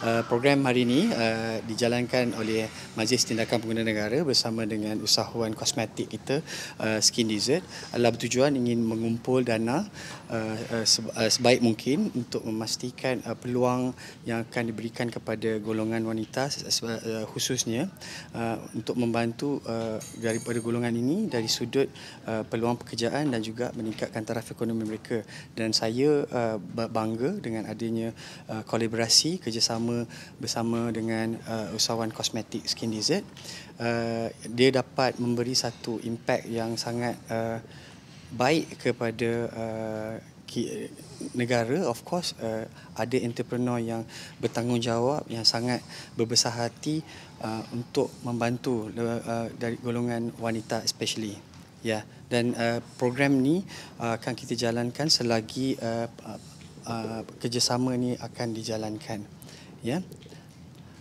Eh, program hari ini uh, dijalankan oleh Majlis Tindakan Pengguna Negara bersama dengan usahawan kosmetik kita uh, Skin Desert adalah bertujuan ingin mengumpul dana uh, uh, sebaik mungkin untuk memastikan uh, peluang yang akan diberikan kepada golongan wanita khususnya uh, untuk membantu uh, daripada golongan ini dari sudut uh, peluang pekerjaan dan juga meningkatkan taraf ekonomi mereka dan saya uh, bangga dengan adanya uh, kolaborasi kerjasama bersama bersama dengan uh, usahawan kosmetik Skin Desert. Uh, dia dapat memberi satu impak yang sangat uh, baik kepada uh, negara. Of course, uh, ada entrepreneur yang bertanggungjawab yang sangat berbesar hati uh, untuk membantu uh, dari golongan wanita especially. Ya, yeah. dan uh, program ni uh, akan kita jalankan selagi uh, uh, kerjasama ni akan dijalankan ya.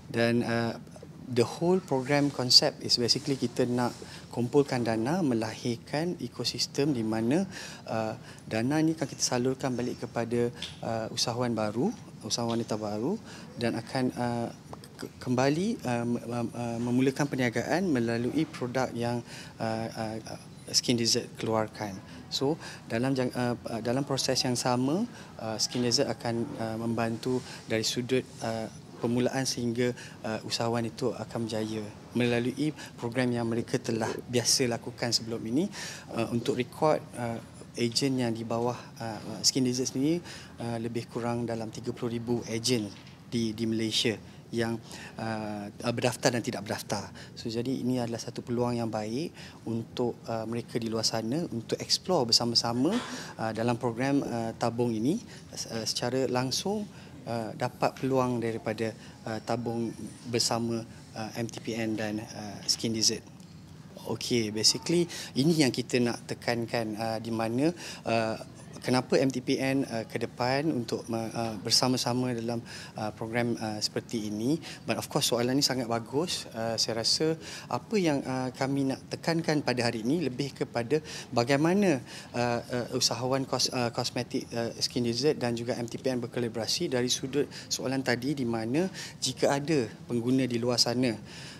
Dan uh, the whole program concept is basically kita nak kumpulkan dana melahirkan ekosistem di mana uh, dana ini akan kita salurkan balik kepada uh, usahawan baru, usahawan wanita baru dan akan uh, kembali uh, uh, uh, memulakan perniagaan melalui produk yang uh, uh Eh, skin Desert keluarkan. So dalam uh, dalam proses yang sama uh, skin Desert akan uh, membantu dari sudut uh, permulaan sehingga uh, usahawan itu akan berjaya melalui program yang mereka telah biasa lakukan sebelum ini uh, untuk record uh, ejen yang di bawah uh, skin Desert ini uh, lebih kurang dalam 30000 ejen di di Malaysia yang uh, berdaftar dan tidak berdaftar. So, jadi ini adalah satu peluang yang baik untuk uh, mereka di luar sana untuk explore bersama-sama uh, dalam program uh, tabung ini uh, secara langsung uh, dapat peluang daripada uh, tabung bersama uh, MTPN dan uh, Skin Desert. Okey, basically ini yang kita nak tekankan uh, di mana kenapa MTPN uh, ke depan untuk uh, bersama-sama dalam uh, program uh, seperti ini but of course soalan ini sangat bagus uh, saya rasa apa yang uh, kami nak tekankan pada hari ini lebih kepada bagaimana uh, uh, usahawan kos, uh, kosmetik uh, skin dessert dan juga MTPN berkolaborasi dari sudut soalan tadi di mana jika ada pengguna di luar sana uh,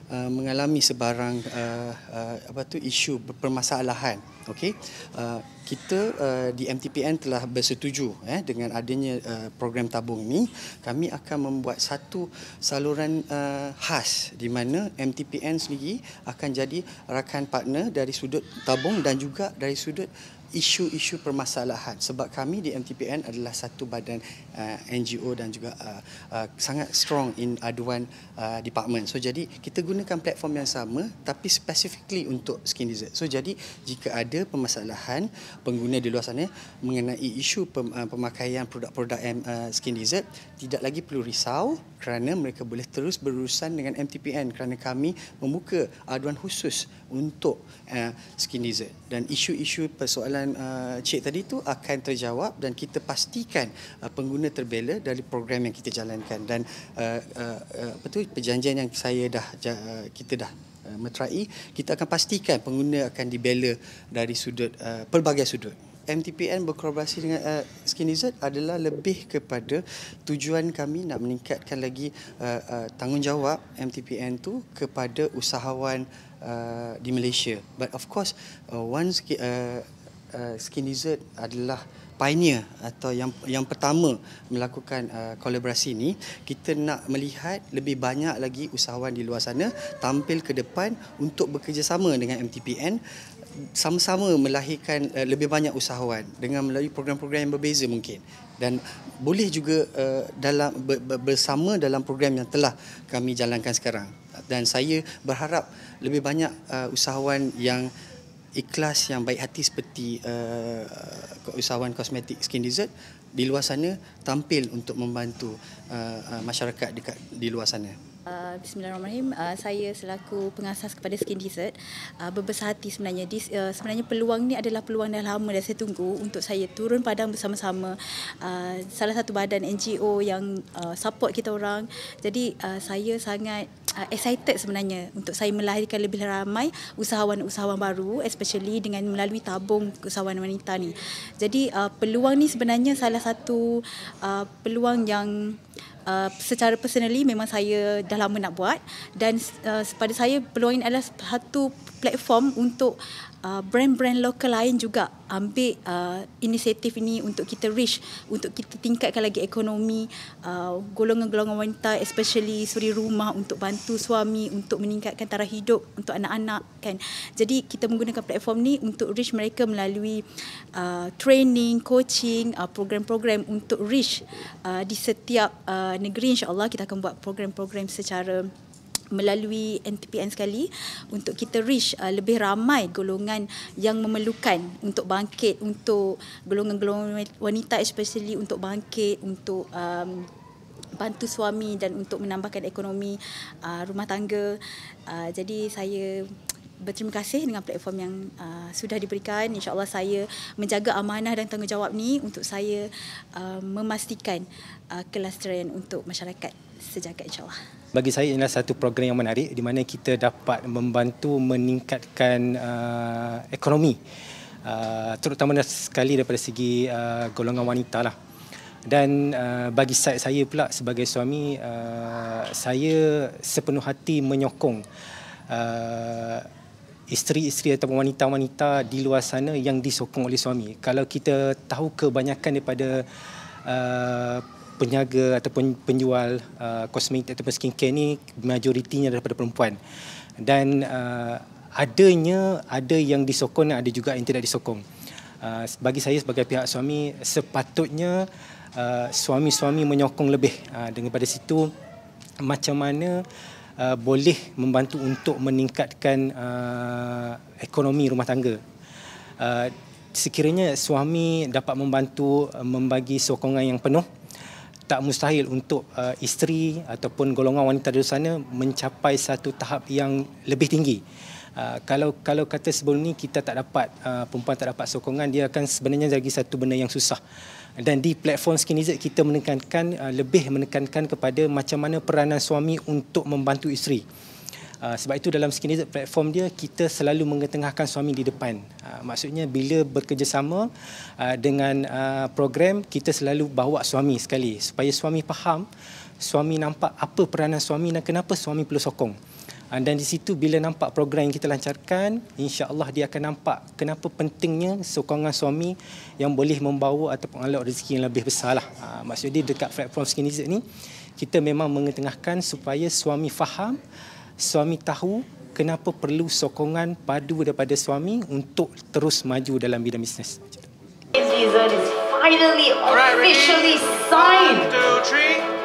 uh, mengalami sebarang uh, uh, apa tu isu permasalahan okey uh, kita uh, di MTPN telah bersetuju eh dengan adanya uh, program tabung ini kami akan membuat satu saluran uh, khas di mana MTPN sendiri akan jadi rakan partner dari sudut tabung dan juga dari sudut uh, isu-isu permasalahan sebab kami di MTPN adalah satu badan uh, eh, NGO dan juga uh, uh, sangat strong in aduan uh, department. So jadi kita gunakan platform yang sama tapi specifically untuk skin disease. So jadi jika ada permasalahan pengguna di luar sana mengenai isu pem, uh, pemakaian produk-produk uh, skin disease tidak lagi perlu risau kerana mereka boleh terus berurusan dengan MTPN kerana kami membuka aduan khusus untuk uh, skin disease dan isu-isu persoalan dan uh, cik tadi tu akan terjawab dan kita pastikan uh, pengguna terbela dari program yang kita jalankan dan apa uh, uh, uh, tu perjanjian yang saya dah uh, kita dah uh, metrai kita akan pastikan pengguna akan dibela dari sudut uh, pelbagai sudut MTPN berkolaborasi dengan uh, Skinizard adalah lebih kepada tujuan kami nak meningkatkan lagi uh, uh, tanggungjawab MTPN tu kepada usahawan uh, di Malaysia but of course uh, once uh, uh, Skin Lizard adalah pioneer atau yang yang pertama melakukan uh, kolaborasi ini kita nak melihat lebih banyak lagi usahawan di luar sana tampil ke depan untuk bekerjasama dengan MTPN sama-sama melahirkan uh, lebih banyak usahawan dengan melalui program-program yang berbeza mungkin dan boleh juga uh, dalam bersama dalam program yang telah kami jalankan sekarang dan saya berharap lebih banyak uh, usahawan yang ikhlas yang baik hati seperti uh, usahawan kosmetik Skin Dessert di luar sana tampil untuk membantu uh, uh masyarakat dekat di luar sana. Ah, bismillahirrahmanirrahim. Uh, saya selaku pengasas kepada Skin Desert, uh, ah, berbesar hati sebenarnya. Dis, uh, sebenarnya peluang ni adalah peluang yang lama dah saya tunggu untuk saya turun padang bersama-sama uh, salah satu badan NGO yang uh, support kita orang. Jadi uh, saya sangat uh, excited sebenarnya untuk saya melahirkan lebih ramai usahawan-usahawan baru especially dengan melalui tabung usahawan wanita ni. Jadi uh, peluang ni sebenarnya salah satu uh, peluang yang Uh, secara personally memang saya dah lama nak buat dan uh, pada saya peluang ini adalah satu platform untuk uh, brand-brand lokal lain juga ambil uh, inisiatif ini untuk kita reach untuk kita tingkatkan lagi ekonomi uh, golongan-golongan wanita especially suri rumah untuk bantu suami untuk meningkatkan taraf hidup untuk anak-anak kan jadi kita menggunakan platform ni untuk reach mereka melalui uh, training coaching uh, program-program untuk reach uh, di setiap uh, negeri insyaallah kita akan buat program-program secara melalui NTPN sekali untuk kita reach uh, lebih ramai golongan yang memerlukan untuk bangkit untuk golongan-golongan wanita especially untuk bangkit untuk um, bantu suami dan untuk menambahkan ekonomi uh, rumah tangga uh, jadi saya berterima kasih dengan platform yang uh, sudah diberikan. InsyaAllah saya menjaga amanah dan tanggungjawab ni untuk saya uh, memastikan uh, terian untuk masyarakat sejagat insyaAllah. Bagi saya ini adalah satu program yang menarik di mana kita dapat membantu meningkatkan uh, ekonomi uh, terutama sekali daripada segi uh, golongan wanita lah. Dan uh, bagi saya saya pula sebagai suami, uh, saya sepenuh hati menyokong uh, isteri-isteri atau wanita-wanita di luar sana yang disokong oleh suami. Kalau kita tahu kebanyakan daripada uh, penjaga ataupun penjual uh, kosmetik ataupun skincare ni majoritinya daripada perempuan. Dan uh, adanya ada yang disokong ada juga yang tidak disokong. Uh, bagi saya sebagai pihak suami sepatutnya uh, suami-suami menyokong lebih uh, daripada situ macam mana uh, Uh, boleh membantu untuk meningkatkan uh, ekonomi rumah tangga. Uh, sekiranya suami dapat membantu uh, membagi sokongan yang penuh, tak mustahil untuk uh, isteri ataupun golongan wanita di sana mencapai satu tahap yang lebih tinggi. Uh, kalau kalau kata sebelum ni kita tak dapat uh, perempuan tak dapat sokongan dia akan sebenarnya jadi satu benda yang susah dan di platform Skinizet kita menekankan uh, lebih menekankan kepada macam mana peranan suami untuk membantu isteri. Uh, sebab itu dalam Skinizet platform dia kita selalu mengetengahkan suami di depan. Uh, maksudnya bila bekerjasama dengan program kita selalu bawa suami sekali supaya suami faham, suami nampak apa peranan suami dan kenapa suami perlu sokong. Ah, dan di situ bila nampak program yang kita lancarkan Insya Allah dia akan nampak kenapa pentingnya sokongan suami yang boleh membawa atau alok rezeki yang lebih besar lah. maksud dia dekat platform skin ni kita memang mengetengahkan supaya suami faham suami tahu kenapa perlu sokongan padu daripada suami untuk terus maju dalam bidang bisnes. finally officially signed. One, two, three.